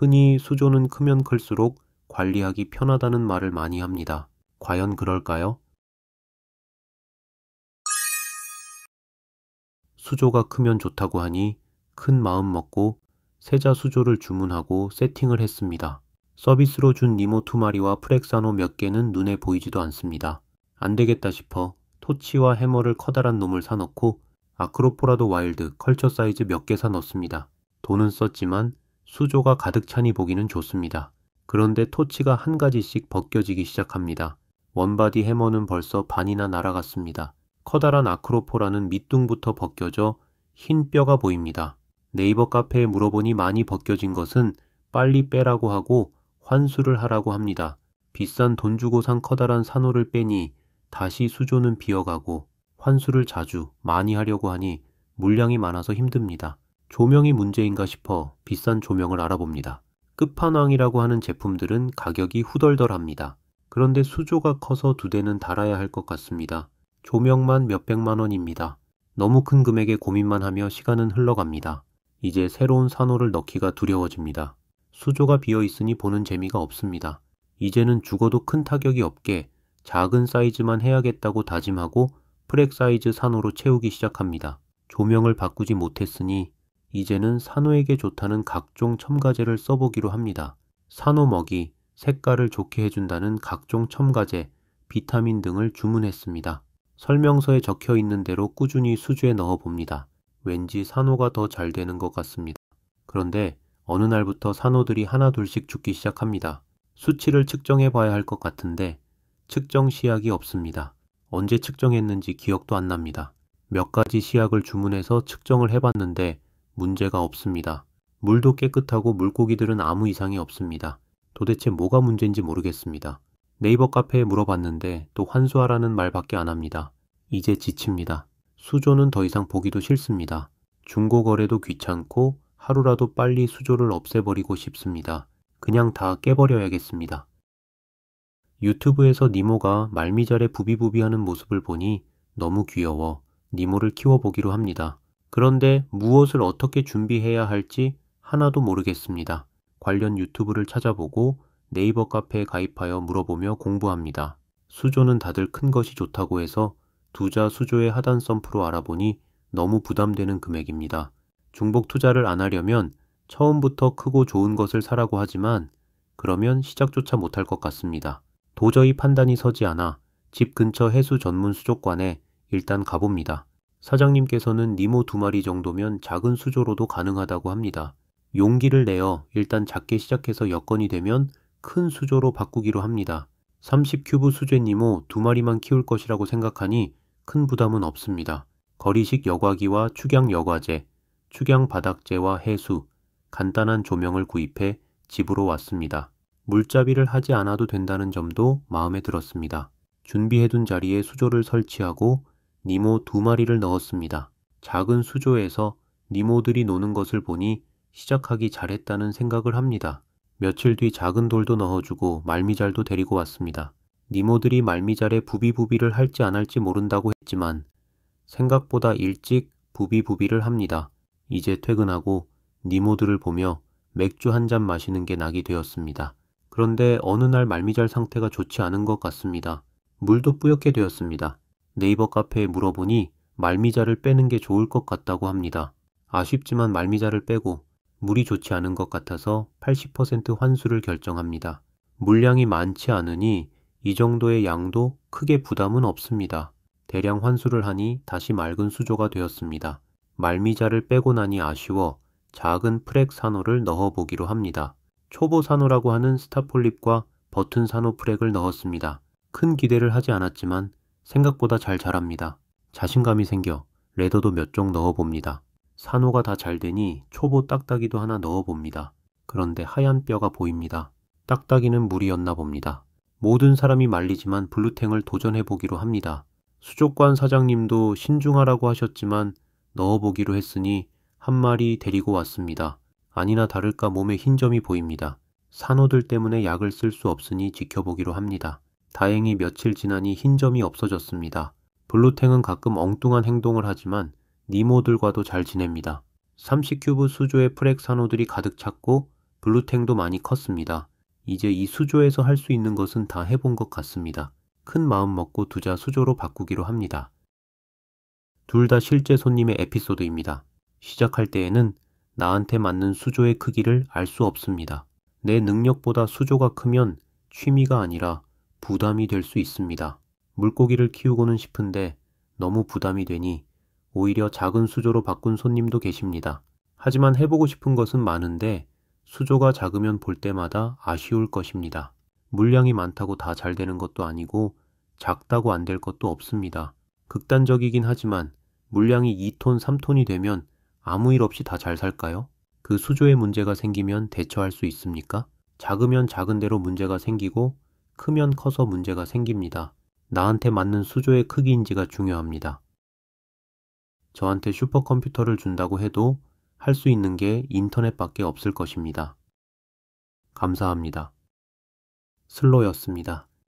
흔히 수조는 크면 클수록 관리하기 편하다는 말을 많이 합니다. 과연 그럴까요? 수조가 크면 좋다고 하니 큰 마음 먹고 세자 수조를 주문하고 세팅을 했습니다. 서비스로 준 니모 두 마리와 프렉사노 몇 개는 눈에 보이지도 않습니다. 안 되겠다 싶어 토치와 해머를 커다란 놈을 사놓고 아크로포라도 와일드 컬처 사이즈 몇 개 사넣습니다. 돈은 썼지만 수조가 가득 차니 보기는 좋습니다. 그런데 토치가 한 가지씩 벗겨지기 시작합니다. 원바디 해머는 벌써 반이나 날아갔습니다. 커다란 아크로포라는 밑둥부터 벗겨져 흰 뼈가 보입니다. 네이버 카페에 물어보니 많이 벗겨진 것은 빨리 빼라고 하고 환수를 하라고 합니다. 비싼 돈 주고 산 커다란 산호를 빼니 다시 수조는 비어가고 환수를 자주 많이 하려고 하니 물량이 많아서 힘듭니다. 조명이 문제인가 싶어 비싼 조명을 알아봅니다. 끝판왕이라고 하는 제품들은 가격이 후덜덜합니다. 그런데 수조가 커서 두 대는 달아야 할 것 같습니다. 조명만 몇백만 원입니다. 너무 큰 금액에 고민만 하며 시간은 흘러갑니다. 이제 새로운 산호를 넣기가 두려워집니다. 수조가 비어 있으니 보는 재미가 없습니다. 이제는 죽어도 큰 타격이 없게 작은 사이즈만 해야겠다고 다짐하고 프렉 사이즈 산호로 채우기 시작합니다. 조명을 바꾸지 못했으니 이제는 산호에게 좋다는 각종 첨가제를 써보기로 합니다. 산호 먹이, 색깔을 좋게 해준다는 각종 첨가제, 비타민 등을 주문했습니다. 설명서에 적혀 있는 대로 꾸준히 수주에 넣어봅니다. 왠지 산호가 더 잘 되는 것 같습니다. 그런데 어느 날부터 산호들이 하나 둘씩 죽기 시작합니다. 수치를 측정해 봐야 할 것 같은데 측정 시약이 없습니다. 언제 측정했는지 기억도 안 납니다. 몇 가지 시약을 주문해서 측정을 해봤는데 문제가 없습니다. 물도 깨끗하고 물고기들은 아무 이상이 없습니다. 도대체 뭐가 문제인지 모르겠습니다. 네이버 카페에 물어봤는데 또 환수하라는 말밖에 안 합니다. 이제 지칩니다. 수조는 더 이상 보기도 싫습니다. 중고 거래도 귀찮고 하루라도 빨리 수조를 없애버리고 싶습니다. 그냥 다 깨버려야겠습니다. 유튜브에서 니모가 말미잘에 부비부비하는 모습을 보니 너무 귀여워 니모를 키워보기로 합니다. 그런데 무엇을 어떻게 준비해야 할지 하나도 모르겠습니다. 관련 유튜브를 찾아보고 네이버 카페에 가입하여 물어보며 공부합니다. 수조는 다들 큰 것이 좋다고 해서 두자 수조의 하단선 프로 알아보니 너무 부담되는 금액입니다. 중복 투자를 안 하려면 처음부터 크고 좋은 것을 사라고 하지만 그러면 시작조차 못할 것 같습니다. 도저히 판단이 서지 않아 집 근처 해수 전문 수족관에 일단 가봅니다. 사장님께서는 니모 두 마리 정도면 작은 수조로도 가능하다고 합니다. 용기를 내어 일단 작게 시작해서 여건이 되면 큰 수조로 바꾸기로 합니다. 30큐브 수제 니모 두 마리만 키울 것이라고 생각하니 큰 부담은 없습니다. 거리식 여과기와 축양 여과제, 축양 바닥재와 해수, 간단한 조명을 구입해 집으로 왔습니다. 물잡이를 하지 않아도 된다는 점도 마음에 들었습니다. 준비해둔 자리에 수조를 설치하고 니모 두 마리를 넣었습니다. 작은 수조에서 니모들이 노는 것을 보니 시작하기 잘했다는 생각을 합니다. 며칠 뒤 작은 돌도 넣어주고 말미잘도 데리고 왔습니다. 니모들이 말미잘에 부비부비를 할지 안 할지 모른다고 했지만 생각보다 일찍 부비부비를 합니다. 이제 퇴근하고 니모들을 보며 맥주 한 잔 마시는 게 낙이 되었습니다. 그런데 어느 날 말미잘 상태가 좋지 않은 것 같습니다. 물도 뿌옇게 되었습니다. 네이버 카페에 물어보니 말미자를 빼는 게 좋을 것 같다고 합니다. 아쉽지만 말미자를 빼고 물이 좋지 않은 것 같아서 80% 환수를 결정합니다. 물량이 많지 않으니 이 정도의 양도 크게 부담은 없습니다. 대량 환수를 하니 다시 맑은 수조가 되었습니다. 말미자를 빼고 나니 아쉬워 작은 프렉 산호를 넣어보기로 합니다. 초보 산호라고 하는 스타폴립과 버튼 산호 프렉을 넣었습니다. 큰 기대를 하지 않았지만 생각보다 잘 자랍니다. 자신감이 생겨 레더도 몇 종 넣어봅니다. 산호가 다 잘 되니 초보 딱딱이도 하나 넣어봅니다. 그런데 하얀 뼈가 보입니다. 딱딱이는 무리였나 봅니다. 모든 사람이 말리지만 블루탱을 도전해보기로 합니다. 수족관 사장님도 신중하라고 하셨지만 넣어보기로 했으니 한 마리 데리고 왔습니다. 아니나 다를까 몸에 흰 점이 보입니다. 산호들 때문에 약을 쓸 수 없으니 지켜보기로 합니다. 다행히 며칠 지나니 흰 점이 없어졌습니다. 블루탱은 가끔 엉뚱한 행동을 하지만 니모들과도 잘 지냅니다. 30큐브 수조의 프렉산호들이 가득 찼고 블루탱도 많이 컸습니다. 이제 이 수조에서 할 수 있는 것은 다 해본 것 같습니다. 큰 마음 먹고 두자 수조로 바꾸기로 합니다. 둘 다 실제 손님의 에피소드입니다. 시작할 때에는 나한테 맞는 수조의 크기를 알 수 없습니다. 내 능력보다 수조가 크면 취미가 아니라 부담이 될 수 있습니다. 물고기를 키우고는 싶은데 너무 부담이 되니 오히려 작은 수조로 바꾼 손님도 계십니다. 하지만 해보고 싶은 것은 많은데 수조가 작으면 볼 때마다 아쉬울 것입니다. 물량이 많다고 다 잘 되는 것도 아니고 작다고 안 될 것도 없습니다. 극단적이긴 하지만 물량이 2톤, 3톤이 되면 아무 일 없이 다 잘 살까요? 그 수조에 문제가 생기면 대처할 수 있습니까? 작으면 작은 대로 문제가 생기고 크면 커서 문제가 생깁니다. 나한테 맞는 수조의 크기인지가 중요합니다. 저한테 슈퍼컴퓨터를 준다고 해도 할 수 있는 게 인터넷밖에 없을 것입니다. 감사합니다. 슬로였습니다.